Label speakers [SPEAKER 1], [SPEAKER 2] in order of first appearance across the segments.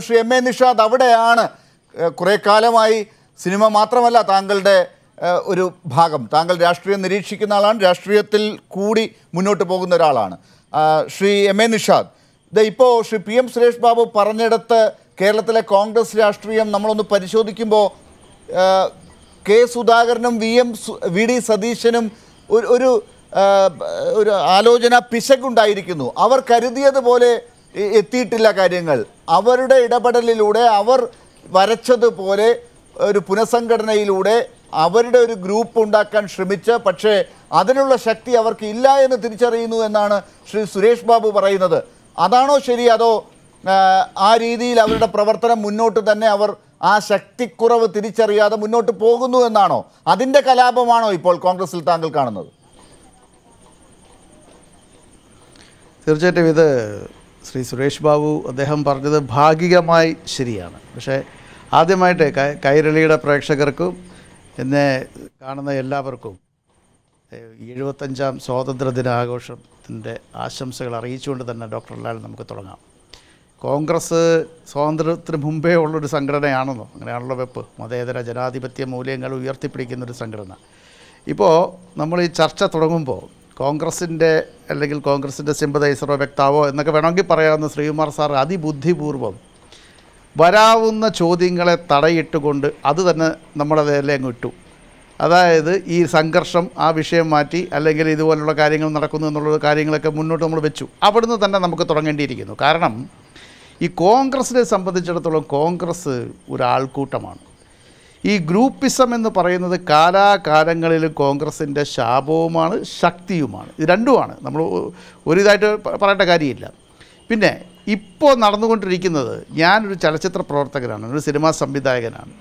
[SPEAKER 1] പക്ഷേ M A Nishad അവിടെയാണ് കുറേ കാലമായി സിനിമ മാത്രമല്ല താങ്കളുടെ ഒരു ഭാഗം താങ്കൾ രാഷ്ട്രീയം നിരീക്ഷിക്കുന്ന ആളാണ് രാഷ്ട്രീയത്തിൽ കൂടി മുന്നോട്ട് പോകുന്ന ഒരാളാണ് ശ്രീ എം എ നിഷാദ് ഇത് ഇപ്പോൾ ശ്രീ പി എം സുരേഷ് ബാബു പറഞ്ഞെടുത്ത് കേരളത്തിലെ കോൺഗ്രസ് രാഷ്ട്രീയം നമ്മളൊന്ന് പരിശോധിക്കുമ്പോൾ കെ സുധാകരനും വി എം വി ഡി സതീശനും ഒരു ഒരു ആലോചന പിശകുണ്ടായിരിക്കുന്നു അവർ കരുതിയതുപോലെ എത്തിയിട്ടില്ല കാര്യങ്ങൾ അവരുടെ ഇടപെടലിലൂടെ അവർ വരച്ചതുപോലെ ഒരു പുനഃസംഘടനയിലൂടെ അവരുടെ ഒരു ഗ്രൂപ്പ് ഉണ്ടാക്കാൻ ശ്രമിച്ച പക്ഷേ അതിനുള്ള ശക്തി അവർക്ക് ഇല്ല എന്ന് തിരിച്ചറിയുന്നു എന്നാണ് ശ്രീ സുരേഷ് ബാബു പറയുന്നത് അതാണോ ശരി അതോ ആ രീതിയിൽ അവരുടെ പ്രവർത്തനം മുന്നോട്ട് തന്നെ അവർ ആ ശക്തിക്കുറവ് തിരിച്ചറിയാതെ മുന്നോട്ട് പോകുന്നു എന്നാണോ അതിൻ്റെ കലാപമാണോ ഇപ്പോൾ കോൺഗ്രസിൽ താങ്കൾ കാണുന്നത്
[SPEAKER 2] തീർച്ചയായിട്ടും ഇത് ശ്രീ സുരേഷ് ബാബു അദ്ദേഹം പറഞ്ഞത് ഭാഗികമായി ശരിയാണ് പക്ഷേ ആദ്യമായിട്ട് കൈരളിയുടെ പ്രേക്ഷകർക്കും എന്നെ കാണുന്ന എല്ലാവർക്കും എഴുപത്തഞ്ചാം ദിനാഘോഷത്തിൻ്റെ ആശംസകൾ അറിയിച്ചുകൊണ്ട് തന്നെ ഡോക്ടർ ലാൽ നമുക്ക് തുടങ്ങാം കോൺഗ്രസ് സ്വാതന്ത്ര്യത്തിന് മുമ്പേ ഉള്ളൊരു സംഘടനയാണെന്നോ അങ്ങനെയാണല്ലോ വെപ്പ് മതേതര ജനാധിപത്യ മൂല്യങ്ങൾ ഉയർത്തിപ്പിടിക്കുന്നൊരു സംഘടന ഇപ്പോൾ നമ്മൾ ഈ ചർച്ച തുടങ്ങുമ്പോൾ കോൺഗ്രസിൻ്റെ അല്ലെങ്കിൽ കോൺഗ്രസിൻ്റെ സിമ്പതൈസറോ വ്യക്താവോ എന്നൊക്കെ വേണമെങ്കിൽ പറയാവുന്ന ശ്രീകുമാർ സാർ അതിബുദ്ധിപൂർവം വരാവുന്ന ചോദ്യങ്ങളെ തടയിട്ടുകൊണ്ട് അത് തന്നെ നേരെ അങ്ങ് ഇട്ടു അതായത് ഈ സംഘർഷം ആ വിഷയം മാറ്റി അല്ലെങ്കിൽ ഇതുപോലുള്ള കാര്യങ്ങൾ നടക്കുന്നു എന്നുള്ള കാര്യങ്ങളൊക്കെ മുന്നോട്ട് നമ്മൾ വെച്ചു അവിടുന്ന് തന്നെ നമുക്ക് തുടങ്ങേണ്ടിയിരിക്കുന്നു കാരണം ഈ കോൺഗ്രസിനെ സംബന്ധിച്ചിടത്തോളം കോൺഗ്രസ് ഒരു ഈ ഗ്രൂപ്പിസം എന്ന് പറയുന്നത് കാലാകാലങ്ങളിൽ കോൺഗ്രസിൻ്റെ ശാപവുമാണ് ശക്തിയുമാണ് ഇത് രണ്ടുമാണ് നമ്മൾ ഒരിതായിട്ട് പറയേണ്ട കാര്യമില്ല പിന്നെ ഇപ്പോൾ നടന്നുകൊണ്ടിരിക്കുന്നത് ഞാനൊരു ചലച്ചിത്ര പ്രവർത്തകനാണ് ഒരു സിനിമാ സംവിധായകനാണ്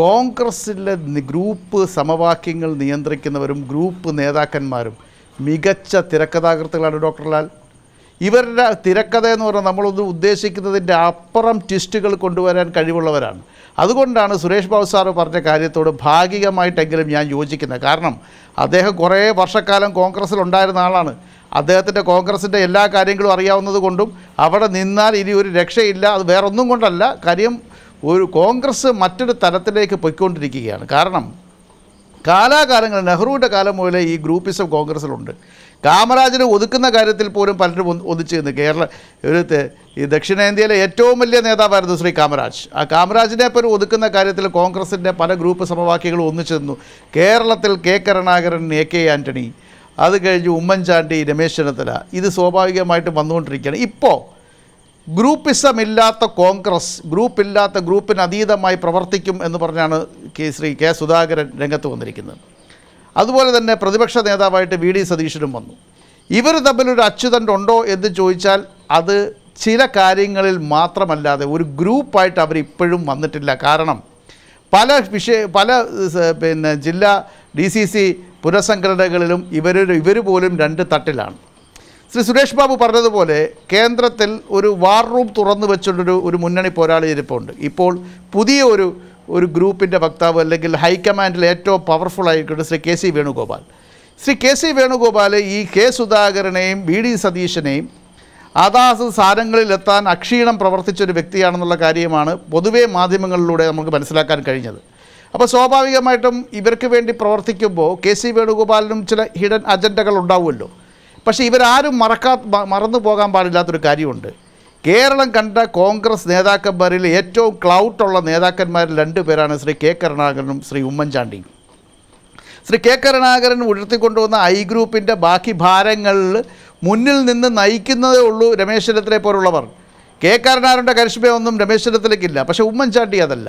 [SPEAKER 2] കോൺഗ്രസ്സിലെ ഗ്രൂപ്പ് സമവാക്യങ്ങൾ നിയന്ത്രിക്കുന്നവരും ഗ്രൂപ്പ് നേതാക്കന്മാരും മികച്ച തിരക്കഥാകൃത്തുകളാണ് ഡോക്ടർ ലാൽ ഇവരുടെ തിരക്കഥ എന്ന് പറഞ്ഞാൽ നമ്മളൊന്നും ഉദ്ദേശിക്കുന്നതിൻ്റെ അപ്പുറം ട്വിസ്റ്റുകൾ കൊണ്ടുവരാൻ കഴിവുള്ളവരാണ് അതുകൊണ്ടാണ് സുരേഷ് ബാബു സാറ് പറഞ്ഞ കാര്യത്തോട് ഭാഗികമായിട്ടെങ്കിലും ഞാൻ യോജിക്കുന്നത് കാരണം അദ്ദേഹം കുറേ വർഷക്കാലം കോൺഗ്രസ്സിലുണ്ടായിരുന്ന ഉണ്ടായിരുന്ന ആളാണ് അദ്ദേഹത്തിൻ്റെ കോൺഗ്രസിൻ്റെ എല്ലാ കാര്യങ്ങളും അറിയാവുന്നത് കൊണ്ടും അവിടെ നിന്നാൽ ഇനി ഒരു രക്ഷയില്ല അത് വേറൊന്നും കൊണ്ടല്ല കാര്യം ഒരു കോൺഗ്രസ് മറ്റൊരു തലത്തിലേക്ക് പൊയ്ക്കൊണ്ടിരിക്കുകയാണ് കാരണം കാലാകാലങ്ങൾ നെഹ്റുവിൻ്റെ കാലം മുതലേ ഈ ഗ്രൂപ്പിസം കോൺഗ്രസ്സിലുണ്ട് കാമരാജിനെ ഒതുക്കുന്ന കാര്യത്തിൽ പോലും പലരും ഒന്നിച്ചിരുന്നു കേരള ഒരു ഈ ദക്ഷിണേന്ത്യയിലെ ഏറ്റവും വലിയ നേതാവായിരുന്നു ശ്രീ കാമരാജ് ആ കാമരാജിനെ പോലും ഒതുക്കുന്ന കാര്യത്തിൽ കോൺഗ്രസിൻ്റെ പല ഗ്രൂപ്പ് സമവാക്യങ്ങളും ഒന്നിച്ചു കേരളത്തിൽ K Karunakaran A K Antony അത് കഴിഞ്ഞ് ഉമ്മൻചാണ്ടി രമേശ് ചെന്നിത്തല ഇത് സ്വാഭാവികമായിട്ട് വന്നുകൊണ്ടിരിക്കുകയാണ് ഇപ്പോൾ ഗ്രൂപ്പിസം ഇല്ലാത്ത കോൺഗ്രസ് ഗ്രൂപ്പ് ഇല്ലാത്ത ഗ്രൂപ്പിന് അതീതമായി പ്രവർത്തിക്കും എന്ന് പറഞ്ഞാണ് കെ ശ്രീ കെ സുധാകരൻ രംഗത്ത് വന്നിരിക്കുന്നത് അതുപോലെ തന്നെ പ്രതിപക്ഷ നേതാവായിട്ട് വി ഡി സതീശനും വന്നു ഇവർ തമ്മിലൊരു അച്യുതണ്ടുണ്ടോ എന്ന് ചോദിച്ചാൽ അത് ചില കാര്യങ്ങളിൽ മാത്രമല്ലാതെ ഒരു ഗ്രൂപ്പായിട്ട് അവർ ഇപ്പോഴും വന്നിട്ടില്ല കാരണം പല വിഷയ പല പിന്നെ ജില്ലാ ഡി സി സി പുനഃസംഘടനകളിലും ഇവരൊരു ഇവർ പോലും രണ്ട് തട്ടിലാണ് ശ്രീ സുരേഷ് ബാബു പറഞ്ഞതുപോലെ കേന്ദ്രത്തിൽ ഒരു വാർ റൂം തുറന്നു വെച്ചുള്ളൊരു ഒരു മുന്നണി പോരാളി ഇരിപ്പുണ്ട് ഇപ്പോൾ പുതിയ ഒരു ഒരു ഗ്രൂപ്പിൻ്റെ വക്താവ് അല്ലെങ്കിൽ ഹൈക്കമാൻഡിൽ ഏറ്റവും പവർഫുൾ ആയിട്ടുള്ള Shri K C Venugopal Shri K C Venugopal ഈ കെ സുധാകരനെയും വി ഡി സതീശനെയും അതാത് സ്ഥാനങ്ങളിലെത്താൻ അക്ഷീണം പ്രവർത്തിച്ചൊരു വ്യക്തിയാണെന്നുള്ള കാര്യമാണ് പൊതുവേ മാധ്യമങ്ങളിലൂടെ നമുക്ക് മനസ്സിലാക്കാൻ കഴിഞ്ഞത് അപ്പോൾ സ്വാഭാവികമായിട്ടും ഇവർക്ക് വേണ്ടി പ്രവർത്തിക്കുമ്പോൾ കെ സി വേണുഗോപാലിനും ചില ഹിഡൻ അജണ്ടകൾ ഉണ്ടാവുമല്ലോ പക്ഷേ ഇവരാരും മറക്കാ മറന്നു പോകാൻ പാടില്ലാത്തൊരു കാര്യമുണ്ട് കേരളം കണ്ട കോൺഗ്രസ് നേതാക്കന്മാരിൽ ഏറ്റവും ക്ലൗട്ടുള്ള നേതാക്കന്മാരിൽ രണ്ട് പേരാണ് ശ്രീ കെ കരുണാകരനും ശ്രീ ഉമ്മൻചാണ്ടിയും ശ്രീ കെ കരുണാകരൻ ഉയർത്തിക്കൊണ്ടുവന്ന ഐ ഗ്രൂപ്പിൻ്റെ ബാക്കി ഭാരങ്ങളിൽ മുന്നിൽ നിന്ന് നയിക്കുന്നതേ ഉള്ളൂ രമേശ് ചെന്നിത്തലയെ പോലുള്ളവർ കെ കരുണാകരൻ്റെ കരിഷ്മയൊന്നും രമേശ് ചെന്നിത്തലയ്ക്കില്ല പക്ഷേ ഉമ്മൻചാണ്ടി അതല്ല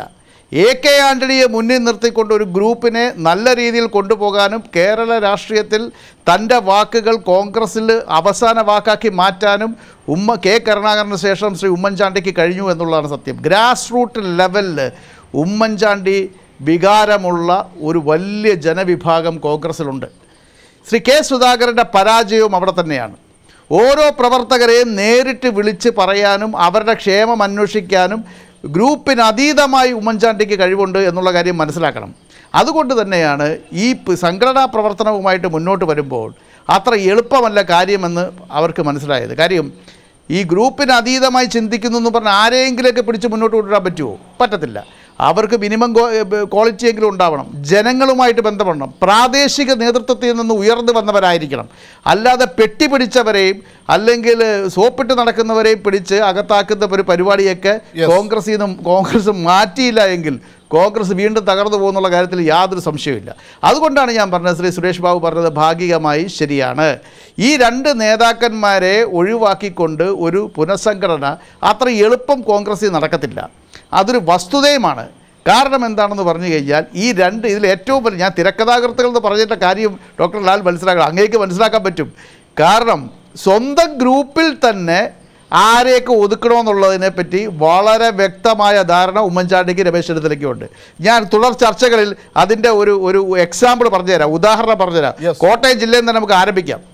[SPEAKER 2] എ കെ ആൻ്റണിയെ മുന്നിൽ നിർത്തിക്കൊണ്ട് ഒരു ഗ്രൂപ്പിനെ നല്ല രീതിയിൽ കൊണ്ടുപോകാനും കേരള രാഷ്ട്രീയത്തിൽ തൻ്റെ വാക്കുകൾ കോൺഗ്രസ്സിൽ അവസാന വാക്കാക്കി മാറ്റാനും ഉമ്മ കെ കരുണാകരന് ശേഷം ശ്രീ ഉമ്മൻചാണ്ടിക്ക് കഴിഞ്ഞു എന്നുള്ളതാണ് സത്യം ഗ്രാസ് റൂട്ട് ലെവലിൽ ഉമ്മൻചാണ്ടി വികാരമുള്ള ഒരു വലിയ ജനവിഭാഗം കോൺഗ്രസ്സിലുണ്ട് ശ്രീ കെ സുധാകരൻ്റെ പരാജയവും അവിടെ തന്നെയാണ് ഓരോ പ്രവർത്തകരെയും നേരിട്ട് വിളിച്ച് പറയാനും അവരുടെ ക്ഷേമം അന്വേഷിക്കാനും അതീതമായി ഉമ്മൻചാണ്ടിക്ക് കഴിവുണ്ട് എന്നുള്ള കാര്യം മനസ്സിലാക്കണം അതുകൊണ്ട് തന്നെയാണ് ഈ സംഘടനാ പ്രവർത്തനവുമായിട്ട് മുന്നോട്ട് വരുമ്പോൾ അത്ര എളുപ്പമല്ല കാര്യമെന്ന് അവർക്ക് മനസ്സിലായത് കാര്യം ഈ ഗ്രൂപ്പിന് അതീതമായി ചിന്തിക്കുന്നു എന്ന് പറഞ്ഞാൽ ആരെയെങ്കിലുമൊക്കെ പിടിച്ച് മുന്നോട്ട് കൊണ്ടുവരാൻ പറ്റുമോ പറ്റത്തില്ല അവർക്ക് മിനിമം ക്വാളിറ്റിയെങ്കിലും ഉണ്ടാവണം ജനങ്ങളുമായിട്ട് ബന്ധപ്പെടണം പ്രാദേശിക നേതൃത്വത്തിൽ നിന്ന് ഉയർന്നു വന്നവരായിരിക്കണം അല്ലാതെ പെട്ടി പിടിച്ചവരെയും അല്ലെങ്കിൽ സോപ്പിട്ട് നടക്കുന്നവരെയും പിടിച്ച് അകത്താക്കുന്ന ഒരു പരിപാടിയൊക്കെ കോൺഗ്രസിൽ നിന്നും കോൺഗ്രസ് മാറ്റിയില്ല എങ്കിൽ കോൺഗ്രസ് വീണ്ടും തകർന്നു പോകുന്നുള്ള കാര്യത്തിൽ യാതൊരു സംശയമില്ല അതുകൊണ്ടാണ് ഞാൻ പറഞ്ഞത് ശ്രീ സുരേഷ് ബാബു പറഞ്ഞത് ഭാഗികമായി ശരിയാണ് ഈ രണ്ട് നേതാക്കന്മാരെ ഒഴിവാക്കിക്കൊണ്ട് ഒരു പുനഃസംഘടന അത്ര എളുപ്പം കോൺഗ്രസ്സിൽ നടക്കത്തില്ല അതൊരു വസ്തുതയുമാണ് കാരണം എന്താണെന്ന് പറഞ്ഞു കഴിഞ്ഞാൽ ഈ രണ്ട് ഇതിൽ ഏറ്റവും വലിയ ഞാൻ തിരക്കഥാകൃത്തുകൾ എന്ന് പറഞ്ഞിട്ട കാര്യം ഡോക്ടർ ലാൽ മനസ്സിലാക്കണം അങ്ങേക്ക് മനസ്സിലാക്കാൻ പറ്റും കാരണം സ്വന്തം ഗ്രൂപ്പിൽ തന്നെ ആരെയൊക്കെ ഒതുക്കണമെന്നുള്ളതിനെ പറ്റി വളരെ വ്യക്തമായ ധാരണ ഉമ്മൻചാണ്ടിക്ക് രമേശ് ചെന്നിത്തലയ്ക്കുമുണ്ട് ഞാൻ തുടർ ചർച്ചകളിൽ അതിൻ്റെ ഒരു ഒരു എക്സാമ്പിൾ പറഞ്ഞുതരാം ഉദാഹരണം പറഞ്ഞുതരാം കോട്ടയം ജില്ലയിൽ നിന്ന് നമുക്ക് ആരംഭിക്കാം